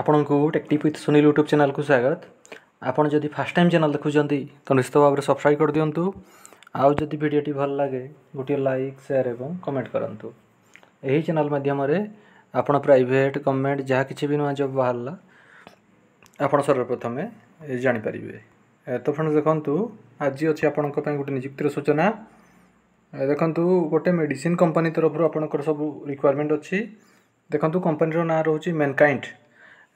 ଆପଣଙ୍କୁ ଟେକ୍ଟିପ୍ with Sunil YouTube ଚ୍ୟାନେଲ୍କୁ ସ୍ୱାଗତ ଆପଣ ଯଦି ଫାର୍ଷ୍ଟ ଟାଇମ୍ ଚ୍ୟାନେଲ୍ ଦେଖୁଛନ୍ତି ତ ନିଶ୍ଚିତ ଭାବରେ ସବସ୍କ୍ରାଇବ୍ କରିଦିଅନ୍ତୁ ଆଉ ଯଦି ଭିଡ଼ିଓଟି ଭଲ ଲାଗେ ଗୋଟିଏ ଲାଇକ୍ ସେୟାର୍ ଏବଂ କମେଣ୍ଟ କରନ୍ତୁ ଏହି ଚ୍ୟାନେଲ୍ ମାଧ୍ୟମରେ ଆପଣ ପ୍ରାଇଭେଟ୍ ଗଭର୍ଣ୍ଣମେଣ୍ଟ ଯାହା କିଛି ବି ନୂଆ ଜବ୍ ବାହାରିଲା ଆପଣ ସର୍ବପ୍ରଥମେ ଜାଣିପାରିବେ ତ ଫ୍ରେଣ୍ଡସ୍ ଦେଖନ୍ତୁ ଆଜି ଅଛି ଆପଣଙ୍କ ପାଇଁ ଗୋଟେ ନିଯୁକ୍ତିର ସୂଚନା ଦେଖନ୍ତୁ ଗୋଟେ ମେଡ଼ିସିନ୍ କମ୍ପାନୀ ତରଫରୁ ଆପଣଙ୍କର ସବୁ ରିକ୍ୱାରମେଣ୍ଟ ଅଛି ଦେଖନ୍ତୁ କମ୍ପାନୀର ନାଁ ରହୁଛି ମେନ୍କାଇଣ୍ଡ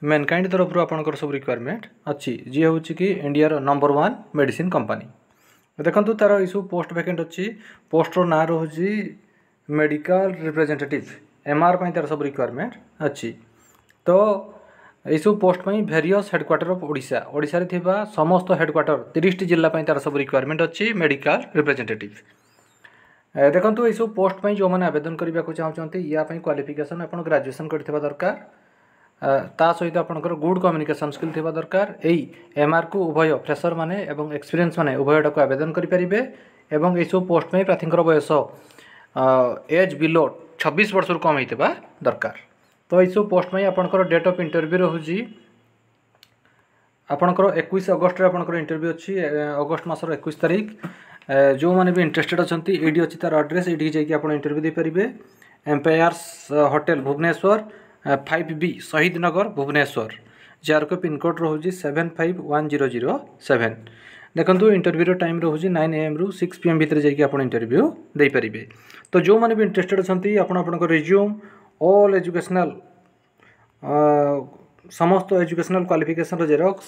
मेनकैंड तरफ आप सब रिक्वयरमेंट अच्छी जी हूँ कि India number one medicine company देखो तार ये सब पोस्ट भैकेट अच्छी पोस्टर ना रोज मेडिकल रिप्रेजेटेटिव एम आर पर सब रिक्वयरमेंट अच्छी तो यू पोस्ट भेरियस हेडक्वाटर अफ ओडा ओडे समस्त हेडक्वाटर तीसट जिला तार सब रिक्वयरमेंट अच्छी मेडिका रिप्रेजेटेट देखो यू पोस्ट जो मैंने आवेदन करने को चाहते यहाँ क्वाफिकेसन आप ग्राजुएसन कर दरकार ତା ସହିତ ଆପଣଙ୍କର ଗୁଡ୍ କମ୍ୟୁନିକେସନ୍ ସ୍କିଲ୍ ଥିବା ଦରକାର ଏଇ ଏମ୍ଆର୍କୁ ଉଭୟ ଫ୍ରେସର୍ମାନେ ଏବଂ ଏକ୍ସପିରିଏନ୍ସ ମାନେ ଉଭୟଟାକୁ ଆବେଦନ କରିପାରିବେ ଏବଂ ଏହିସବୁ ପୋଷ୍ଟ ପାଇଁ ପ୍ରାର୍ଥୀଙ୍କର ବୟସ ଏଜ୍ ବିଲୋ ଛବିଶ ବର୍ଷରୁ କମ୍ ହେଇଥିବା ଦରକାର ତ ଏହିସବୁ ପୋଷ୍ଟ ପାଇଁ ଆପଣଙ୍କର ଡେଟ୍ ଅଫ୍ ଇଣ୍ଟରଭ୍ୟୁ ରହୁଛି ଆପଣଙ୍କର ଏକୋଇଶ ଅଗଷ୍ଟରେ ଆପଣଙ୍କର ଇଣ୍ଟରଭ୍ୟୁ ଅଛି ଅଗଷ୍ଟ ମାସର ଏକୋଇଶ ତାରିଖ ଯେଉଁମାନେ ବି ଇଣ୍ଟରେଷ୍ଟେଡ୍ ଅଛନ୍ତି ଏଇଠି ଅଛି ତା'ର ଆଡ୍ରେସ୍ ଏଇଠିକି ଯାଇକି ଆପଣ ଇଣ୍ଟରଭ୍ୟୁ ଦେଇପାରିବେ Empires hotel Bhubaneswar five B Shahid Nagar Bhubaneswar ଯାହାର ପିନ୍କୋଡ଼୍ ରହୁଛି seven five one zero zero seven ଦେଖନ୍ତୁ ଇଣ୍ଟରଭ୍ୟୁର ଟାଇମ୍ ରହୁଛି ନାଇନ୍ ଏଏମ୍ରୁ ସିକ୍ସ ପି ଏମ୍ ଭିତରେ ଯାଇକି ଆପଣ ଇଣ୍ଟରଭ୍ୟୁ ଦେଇପାରିବେ ତ ଯେଉଁମାନେ ବି ଇଣ୍ଟରେଷ୍ଟେଡ଼୍ ଅଛନ୍ତି ଆପଣ ଆପଣଙ୍କ ରିଜ୍ୟୁମ୍ ଅଲ୍ ଏଜୁକେସନାଲ୍ ସମସ୍ତ ଏଜୁକେସନାଲ୍ କ୍ୱାଲିଫିକେସନ୍ର ଜେରକ୍ସ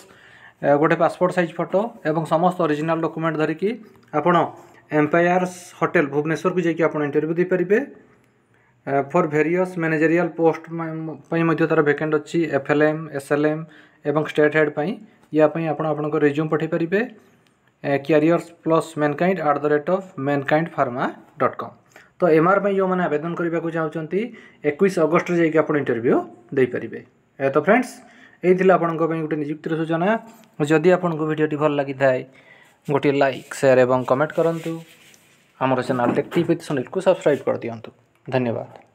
ଗୋଟେ ପାସପୋର୍ଟ ସାଇଜ୍ ଫଟୋ ଏବଂ ସମସ୍ତ ଅରିଜିନାଲ୍ ଡକୁମେଣ୍ଟ ଧରିକି ଆପଣ ଏମ୍ପାୟାର୍ସ ହୋଟେଲ୍ ଭୁବନେଶ୍ୱରକୁ ଯାଇକି ଆପଣ ଇଣ୍ଟରଭ୍ୟୁ ଦେଇପାରିବେ फर भेरिय मैनेजेरियाल पोस्ट तार भेकेंट अच्छी F L M S L M ए स्टेट हेडपी आपको रिज्यूम पठे पारे careers plus mankind at the rate of mankind pharma dot com तो एम आर जो मैंने आवेदन करने को चाहते एक अगस्ट दे पारे तो फ्रेंड्स यही आपं गोटे निजुक्ति सूचना जदि आपन को भिडटे भल लगी थाए गोटे लाइक सेयार और कमेंट करूँ आम चेल टेक्टिव सुनील को सब्सक्राइब कर दिंटू धन्यवाद